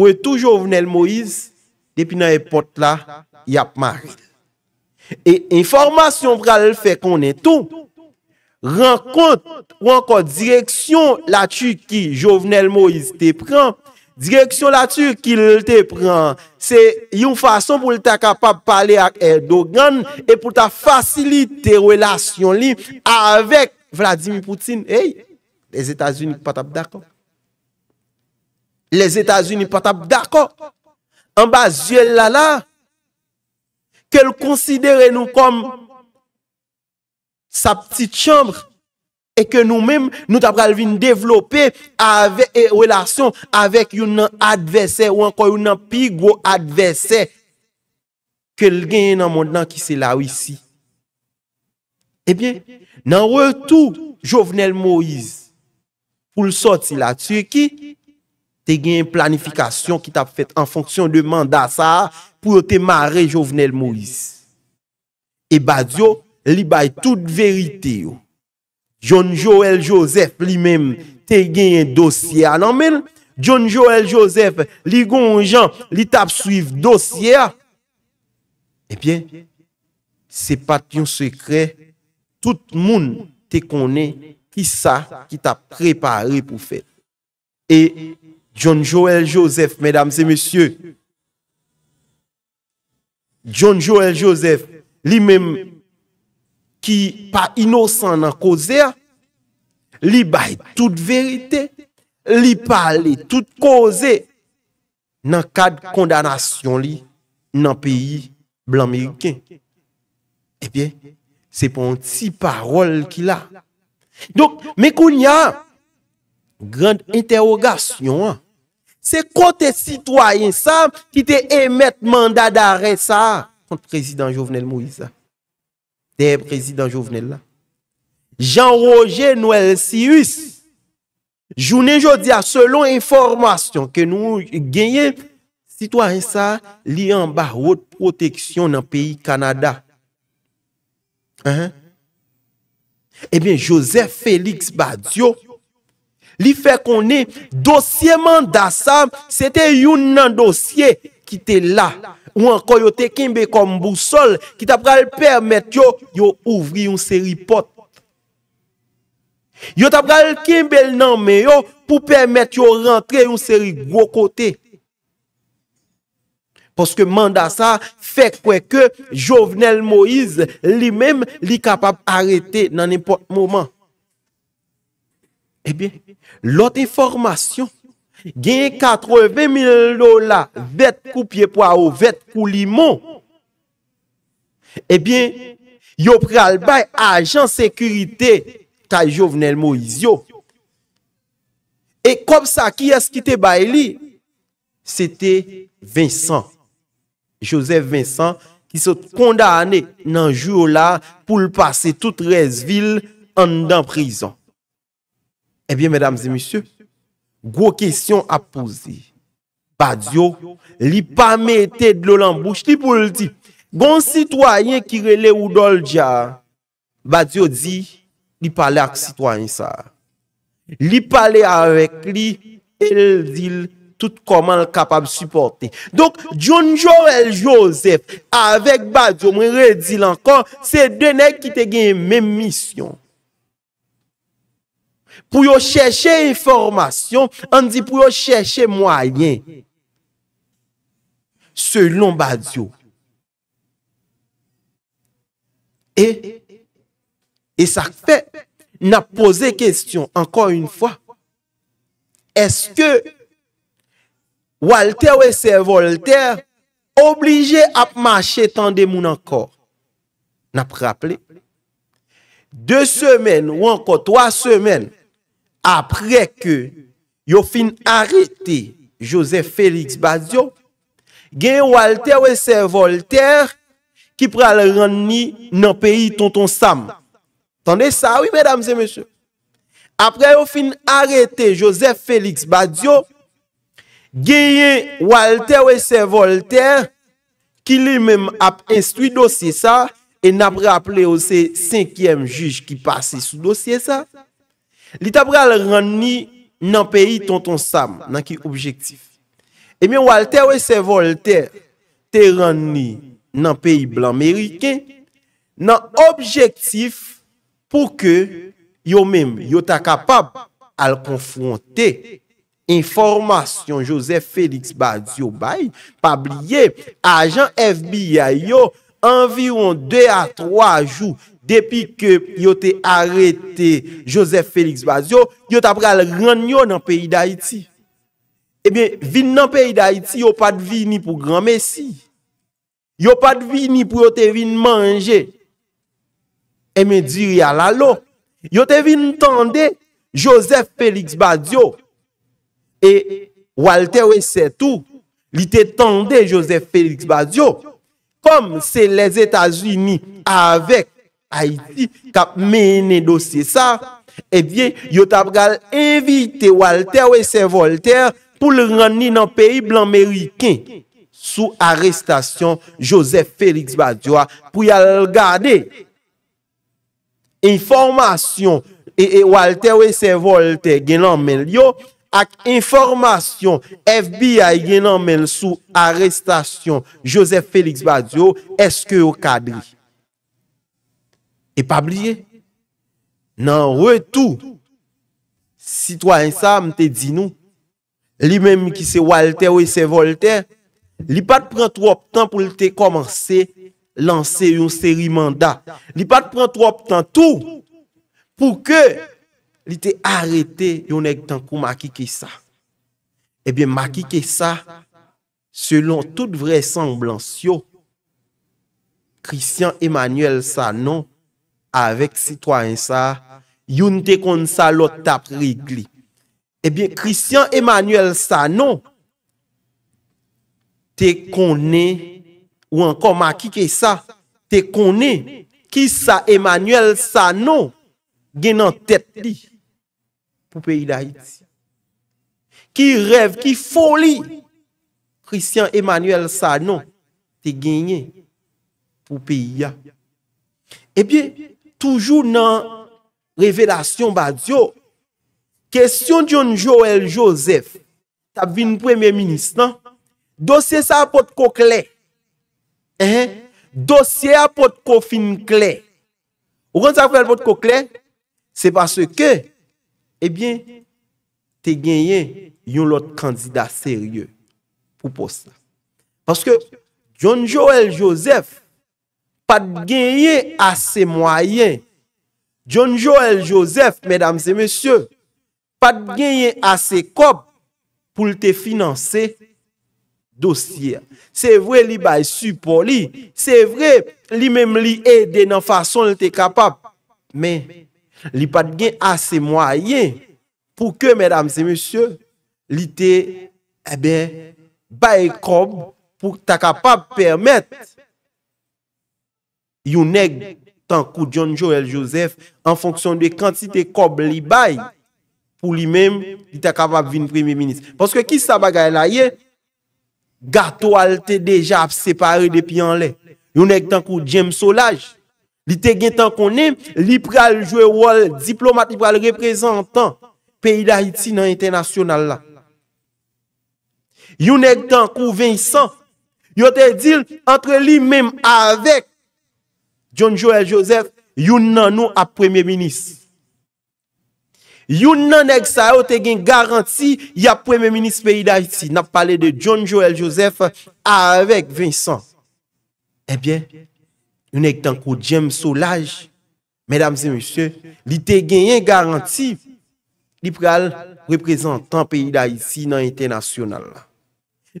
retou Jouvenel Moïse depi nan epot la yap maril. E informasyon pralel fe konen tou, renkont ou ankon direksyon la chou ki Jouvenel Moïse te pran, Direksyon la tu ki l te pren, se yon fason pou l te kapap pale ak Erdogan e pou ta fasilite te relasyon li avèk Vladimir Poutine. Hey, les Etats-Unis patap d'akon. Les Etats-Unis patap d'akon. En bas, zye lala, ke l konsidere nou kom sa ptite chambre E ke nou mèm, nou ta pral vin devlopè avè e relasyon avèk yon nan advesè ou ankon yon nan pig wò advesè. Kel gen yon nan moun nan ki se la wisi? Ebyen, nan wè tou Jovenel Moïse, pou l'sot si la tsyè ki, te gen planifikasyon ki ta fèt an fonksyon de manda sa pou yo te mare Jovenel Moïse. E badyo li bay tout verite yo. John Joel Joseph lui-même te gagné dossier ah même John Joel Joseph, li Jean li suivi suiv dossier. Eh bien, c'est pas ton secret. Tout le monde te connaît qui ça, qui t'a préparé pour faire. Et John Joel Joseph, mesdames et messieurs, John Joel Joseph, lui-même, Ki pa inosan nan koze, li baye tout verite, li pale tout koze nan kad kondanasyon li nan peyi blan meriken. Ebyen, se pon ti parol ki la. Donk, me koun ya, grand interogasyon, se kote sitwayen sa, ki te emet manda dare sa, kontre prezident Jovenel Moïse a. Teye prezident jo vnen la. Jean-Roger Noël Sius, jounen jodia selon informasyon ke nou genyen sitwansan li yon bah wot proteksyon nan peyi Kanada. Eben, eh Joseph Félix Badiou, li fè konen dosyèman dasam, sete yon nan dosyè. qui était là, ou encore yo te kimbe comme boussole, qui t'a permettre yo, yo ouvrir une série porte. Yo t'a kimbe nan mais yo, pour permettre yo rentrer une série gros côté. Parce que mandat ça fait quoi que Jovenel Moïse lui-même lui capable arrêter dans n'importe moment. Eh bien, l'autre information genye katreve mil do la, vet kou pye pwa ou, vet kou limon, e bien, yo pral bay ajan sekurite, ta jovenel Moizyo. E kom sa ki eskite bay li, sete Vincent, Joseph Vincent, ki se kondane nan ju yo la, pou l pase tout res vil, an dan prizon. E bien, mesdames et messieurs, Gwo kesyon a pouzi. Badyo li pa me ete dlo lanbouche. Li pou li di, gon sitwanyen ki rele ou doldja. Badyo di, li pale ak sitwanyen sa. Li pale avek li, el dil tout koman kapab suporten. Donk, Djonjorel Joseph avek Badyo mre redil ankon se dene ki te gen men misyon. pou yo chèche informasyon, an di pou yo chèche mwanyen. Se lomba diyo. E, e sa kfe, nap pose kèsyon, ankon yon fwa, eske, Walter ou ese Voltaire, oblije ap mache tan demoun ankon. Nap rapple, de semen ou ankon, toa semen, apre ke yo fin arrete Joseph Félix Badiou, gen Walter ou ese Voltaire, ki pral ranni nan peyi tonton Sam. Tande sa, oui, mesdames et messieurs. Apre yo fin arrete Joseph Félix Badiou, gen Walter ou ese Voltaire, ki li mèm ap instuit dosye sa, en ap rappele ou se 5èm juj ki pase sou dosye sa. Li ta pral rani nan peyi tonton Sam nan ki objektif. E mi waltè wè se waltè te rani nan peyi blan meriken nan objektif pou ke yo mèm yo ta kapab al konfrontè. Informasyon Josef Felix Badiou bayi pabliye ajan FBI yo anviron 2 a 3 jou. Depuis que vous arrêté Joseph Félix Bazio, vous avez le rendre dans le pays d'Haïti. Eh bien, vin dans le pays d'Haïti, a pas de ni pour grand messie. a pas de ni pour yo manger. Eh bien, y a la loi. Il vin Joseph Félix Badio Et Walter tout. il a tende Joseph Félix Badio. Comme c'est les États-Unis avec ha iti kap mene dosye sa, evye, eh yo tap gal evite Walter we se Voltaire pou le rani nan peyi blan meriken sou arestasyon Joseph Félix Badioua pou yal gade informasyon eh, eh, Walter we se Voltaire genan men yo ak informasyon FBI genan men sou arestasyon Joseph Félix Badioua eske yo kadri. E pa bliye, nan re tou, sitwa yon sa mte di nou, li menm ki se walte ou se volte, li pat pran tro op tan pou li te komanse, lanse yon seri manda. Li pat pran tro op tan tou, pou ke li te arete yon ek tankou makike sa. Ebyen makike sa, selon tout vre sang blan syo, Christian Emmanuel sa nou, avec citoyen ça youn te kon sa l'autre tap eh bien Christian Emmanuel ça non te connaît ou encore marqué ça te connaît qui ça Emmanuel ça non gen en tête li pour pays d'Haïti qui rêve qui folie Christian Emmanuel ça non te gagné pour pays Eh bien, toujou nan revelasyon badyo, kestyon John Joel Joseph, tab vi nou premye minis nan, dosye sa apot kokele, dosye apot kofin kle, ou kante sa apot kokele, se basse ke, eh te genyen yon lot kandida serye, pou posa. Paske John Joel Joseph, pa te genye ase mwayen, John Joel Joseph, mèdames et mèsyò, pa te genye ase kop, pou l te finanse, dosye. Se vre li baye supo li, se vre li mèm li e, de nan fason l te kapap, mè, li pa te genye ase mwayen, pou ke mèdames et mèsyò, li te, ebe, eh baye kop, pou ta kapap pèrmèt, yon tant que John Joel Joseph en fonction de quantité kob li bay pour lui-même li ta capable vin premier ministre parce que qui sa bagay la gato gâteau alté déjà séparé depuis en lait yon tant que James Solage li te gen tan konnen li pral jouer rôle diplomate li pral représentant pays d'Haïti dans international la. yon nèg tankou Vincent yo te dit entre lui-même avec John Joël Joseph, yon nan nou ap premye minis. Yon nan ek sa yo te gen garanti, ya premye minis peyi da iti. Nap pale de John Joël Joseph, a avek Vincent. Ebyen, eh yon ek tanko jem solaj. Medams e monsye, li te gen yon garanti, li preal reprezentan peyi da iti nan internasyonal.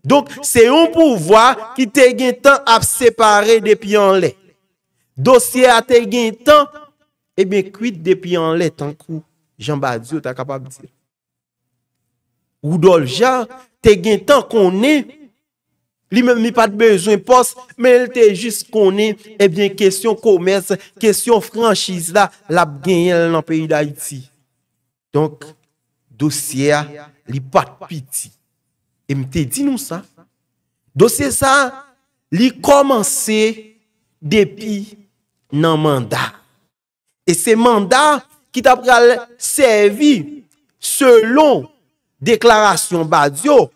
Donk, se yon pou vwa, ki te gen tan ap separe depi yon lè. Dosye a te gen tan, e eh ben kwit depi an let an kou, jan ba diyo ta kapab diyo. Ou dol jan, te gen tan konen, li men mi pat bejwen pos, men li te jis konen, eh e ben kesyon komers, kesyon franschise la, la gen yel nan peyi da iti. Donk, dosye a li pat piti. E mi te di nou sa. Dosye sa, li komanse depi, nan mandat. E se mandat ki ta pral servi selon deklarasyon Badiou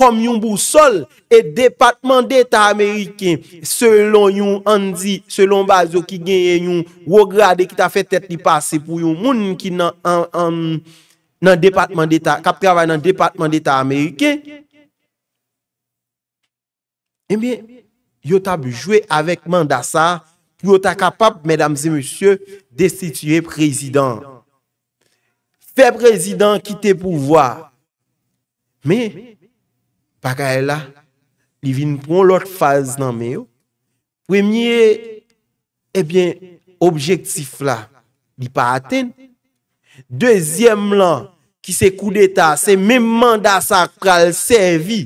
kom yon bousol e departman deta Amerike selon yon andi selon Badiou ki genye yon wograde ki ta fetet li pase pou yon moun ki nan nan departman deta, kap pravay nan departman deta Amerike. E mi, yo ta bujwe avèk mandat sa pou yo ta kapap, mesdames et monsieurs, destituye prezident. Fè prezident ki te pouvoi. Me, baka e la, li vin pou lor faz nan me yo, wè mi e, ebyen, objektif la, li pa aten. Dezyem lan, ki se kou de ta, se mè manda sakral servi,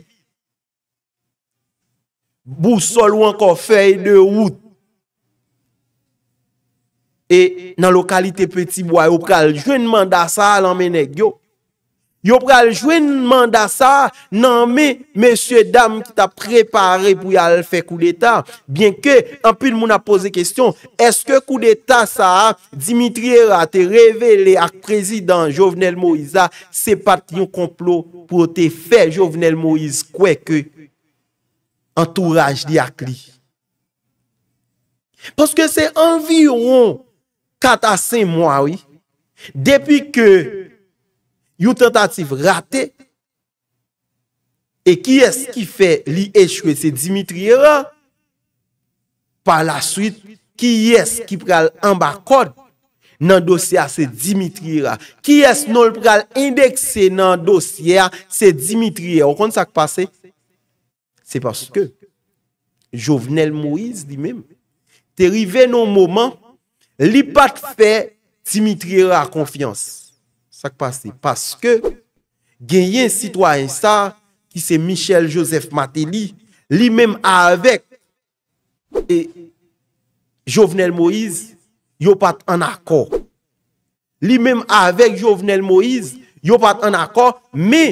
bou sol wanko fèy de wout, E nan lokalite Petibwa, yo pral jwen manda sa la menek yo. Yo pral jwen manda sa, nan me, mesye dam ki ta prepare pou yal fe kou de ta. Bien ke, anpil moun a pose kestyon, eske kou de ta sa, Dimitriye a te revele ak prezident Jovenel Moïse a, se pat yon complot pou te fe Jovenel Moïse kweke. Antouraj di ak li. Paske se anvi yon, 4 a 5 mwa, oui. Depi ke yon tentatif rate, e ki es ki fe li echwe se Dimitriye, pa la suite, ki es ki pral ambakod nan dosye a se Dimitriye. Ki es nou pral indekse nan dosye a se Dimitriye. Ou kon sa kpase? Se paske, Jovenel Moise, di mèm, te rive nou mwomant Li pat fè, si mi triyera konfians. Sakpasi. Paske genyen sitwa en sa, ki se Michel Joseph Mateli, li menm avèk e Jovenel Moïse, yo pat an akor. Li menm avèk Jovenel Moïse, yo pat an akor. Me,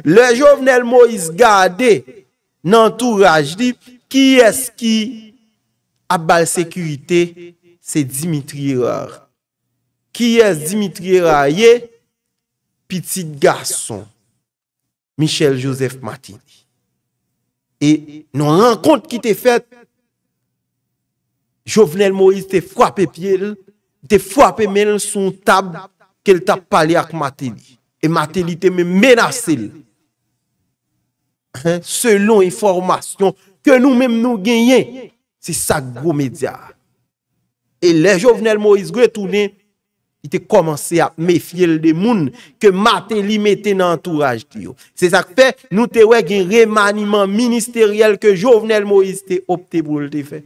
le Jovenel Moïse gade nan tout rajdi, ki eski abal sekurite yo. Se Dimitri Rar Ki yè Dimitri Rar yè Piti gason Michel Joseph Matini E nou an kont ki te fè Jouvenel Moïse te fwape pie Te fwape men son tab Kel ta pale ak Matini E Matini te men menase Selon informasyon Ke nou men nou genyen Se sa grou media E le jovenel Moïse Gretounen ite komanse ap mefye l de moun ke maten li meten antouraj ki yo. Se sakpe nou te we gen remaniman ministeryel ke jovenel Moïse te opte pou l te fe.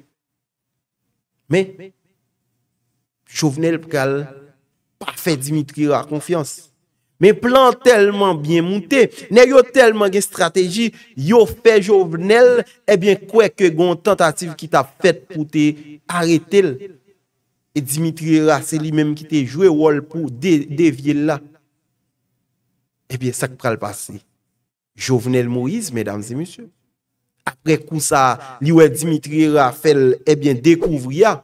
Me, jovenel pou kal pa fe Dimitri la konfians. Me plan telman bien moun te, ne yo telman gen strategi yo fe jovenel e bien kwe ke gon tentatif ki ta fet pou te arete l. E Dimitri Ra, se li menm ki te jwe wol pou devye la. Ebyen, sak pral pase. Jouvenel Moïse, mèdames et monsieurs. Aprek kousa, li we Dimitri Ra fel, ebyen, dekouvri ya.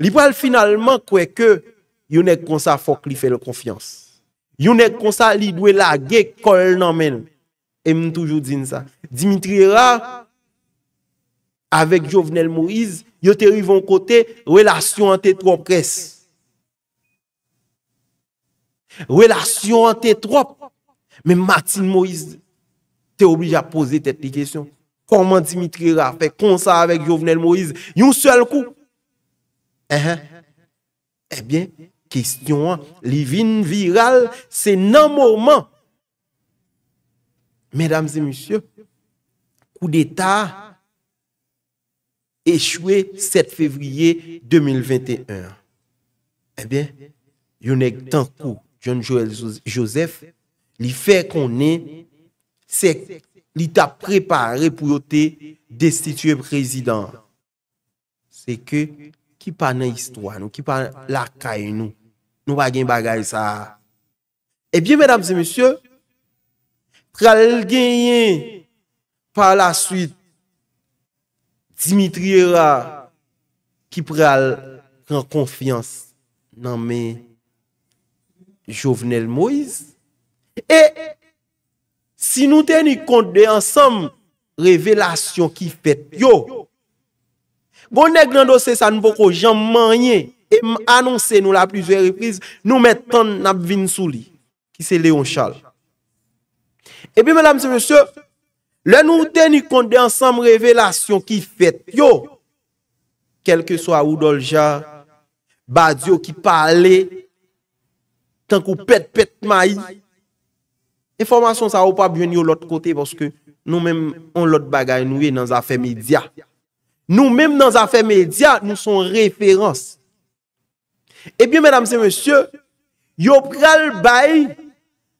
Li pral finalman kwe ke, yon ek konsa fok li fel konfians. Yon ek konsa li dwe la ge kol nan menm. E mn toujou din sa. Dimitri Ra... avèk Jovenel Moïse, yo te rivon kote, relasyon an te trope res. Relasyon an te trope. Men Matin Moïse, te oblige a pose te plikasyon. Koman Dimitri Raffè, konsa avèk Jovenel Moïse, yon sel kou? E bien, kestyon an, li vin viral, se nan mouman. Medam se musye, kou deta, échoué 7 février 2021. Eh bien, Yonek Tankou, John Joel Joseph, li fait qu'on est, c'est t'a préparé pour te destituer président. C'est que qui pas dans l'histoire, nous, qui pas la caille, nous, nous pas de bagaille ça. Eh bien, mesdames et messieurs, pral gagner par la suite Dimitri Rara ki pral kan konfians nan men jovenel Moïse. E si nou teni kont de ansam revelasyon ki fet yo, bon nek nan dosye sa nou voko janmanyen e annonse nou la plusve reprise, nou metan napvin sou li, ki se Leon Charles. E pi menam se monsye, Le nou teni konde ansam revelasyon ki fet yo Kelke so a ou dolja Badi yo ki pale Tank ou pet pet may Enformasyon sa ou pa bwen yo lot kote Boske nou menm on lot bagay nou ye nan zafè media Nou menm nan zafè media nou son referans Ebyen menm se monsye Yo pral bay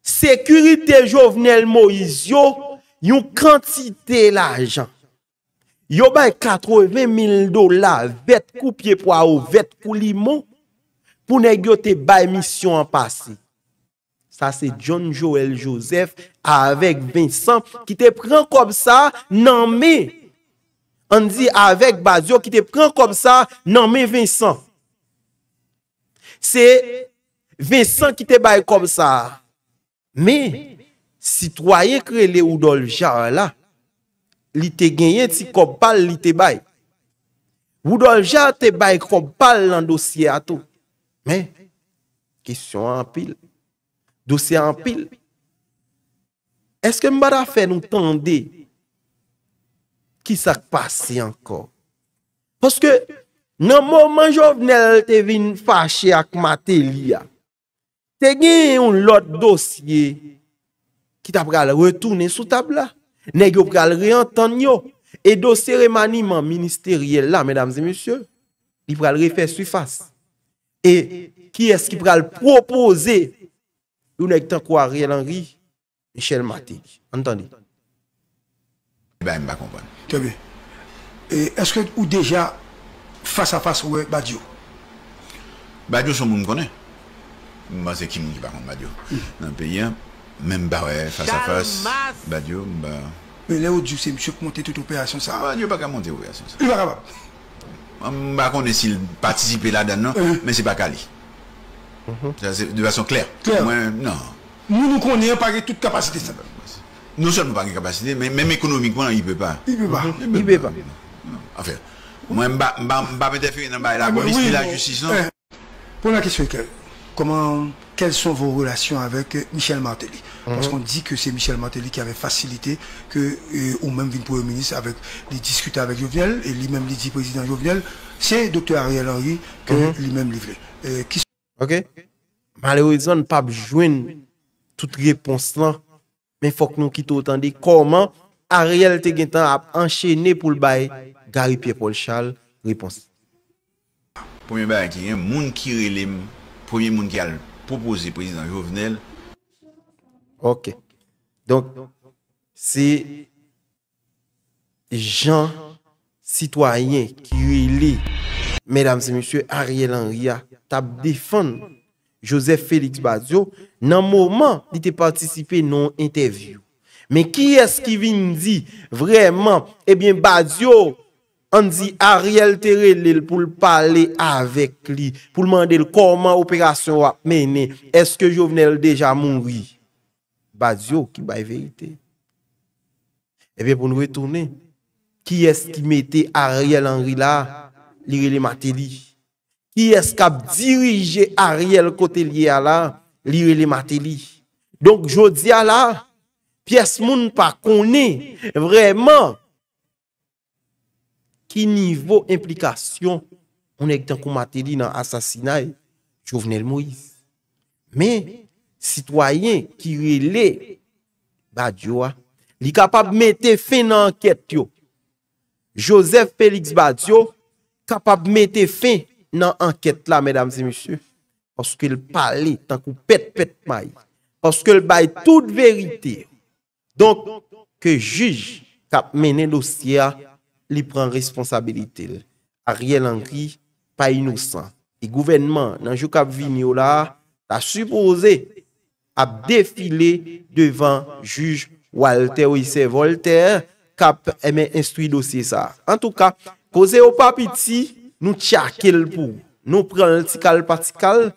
Sekurite jovenel Moiz yo Yon kantite la ajan. Yo bay 80 mil dola vet koupye pou a ou, vet kou li mou. Pou ne gyo te bay misyon an pasi. Sa se John Joel Joseph avek Vincent ki te pren kob sa nan me. An di avek Badiou ki te pren kob sa nan me Vincent. Se Vincent ki te bay kob sa. Me. Me. Sitwaye kre le ou dolja la, li te genye ti kopal li te bay. Ou dolja te bay kopal lan dosye ato. Men, kisyon anpil, dosye anpil. Eske mbara fe nou tende, ki sak pase anko? Poske, nan mouman jovnel te vin fache ak matel ya, te genye un lot dosye, Ki ta pral retounen sou tabla. Nèk yo pral reantan yo. E do seremaniman ministeriel la, mèdames et monsieurs, li pral refes sui fasse. E ki es ki pral proposer ou nèk tan kwa riel anri, Michel Matig. Antande. Ba m bakonpon. Tebe. E eske ou deja fasa fasa ou e Badiou? Badiou son m konen. M ma zekin m ki bakon Badiou. Nan peyen, Mwen ba wè, fasa fasa, ba diyo mwen ba... Mwen lè ou diyo se msèp monte tout opérasyon sa? Mwen ba diyo baka monte opérasyon sa. Mwen baka wè. Mwen baka mwen esil patisipe la dan nan, men se baka li. De vason klèr. Klèr. Mwen, nan. Mwen nou konye, mwen pake tout kapasite sa. Mwen son mwen pake kapasite, men ekonomikman, yi pe pa. Yi pe pa. Yi pe pa. Afèr, mwen mba pete fye nan bay la konispe non? eh, la justise nan. Pon la kiswe, kel? Koman, kel son vò relasyon avèk euh, Michel Martelly? Parce mhm. qu'on dit que c'est Michel Mantelli qui avait facilité euh, ou même vin pour un ministre avec les discutants avec Jovenel et lui-même dit président Jovenel c'est docteur Ariel Henry mhm. euh, qui lui-même livré. Malheureusement, nous ne pouvons pas joindre toutes les réponses là mais il faut que nous quittons comment Ariel Tegentan a enchaîné pour le bail Gary Pierre Paul Charles réponse. Premier bail, il y a un monde qui rélème premier monde qui a proposé président Jovenel Ok, donc c'est Jean Citoyen ki yu ili. Mesdames et messieurs, Ariel Anria tab defende Joseph Félix Badiou nan mouman di te participe nan interview. Men ki eski vin di? Vreman, ebyen eh Badiou an di Ariel te relil pou l'pale avek li, pou l'mande l'koman operasyon wap menen. Eske jo venel deja mounri? ba diyo ki baye verite. Ebe eh pou nou etourne, ki es ki mette Ariel Henry la, li re le mateli. Ki es kap dirije Ariel koteli ya la, li re le mateli. Donk jodi ya la, pi es moun pa konen, vreman, ki nivou implikasyon, ou nek tenkou mateli nan asasinay, eh, jo vnen el Moïse. Me, ...sitoyen ki yile... ...Badiou a... ...li kapap mette fe nan anket yo. Joseph Felix Badiou... ...kapap mette fe nan anket la... ...medames et messieurs... ...poske l pali... ...tankou pet pet may... ...poske l bay tout verite... ...donk ke juj... ...kap menen dosya... ...li pren responsabilite l. Ariel Henry, pa inousan... ...i gouvenman nan jou kap vinyo la... ...ta supose... ap defile devan juj Walter Ouisey-Volter kap eme instui dosye sa. An tou ka, koze ou papi ti, nou tchakel pou. Nou pren l tikal patikal,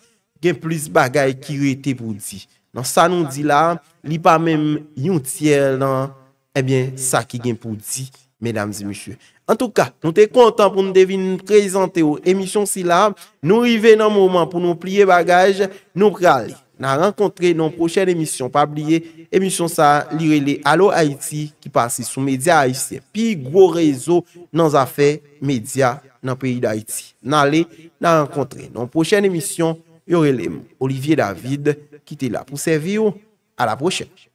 gen plus bagay ki rete pou di. Nan sa nou di la, li pa men yon tiyel nan, ebyen sa ki gen pou di, medam zi mishwe. An tou ka, nou te kontan pou nou devin nou prezante ou emisyon si la, nou ive nan mouman pou nou pliye bagaj, nou prale. nan renkontre nan prochen emisyon. Pa bliye, emisyon sa li rele alo Haiti ki pase sou media Haitien. Pi, gwo rezo nan zafè media nan peyi d'Haïti. Nan le, nan renkontre nan prochen emisyon. Yo rele Olivier David ki te la pou sevi yo. A la prochen.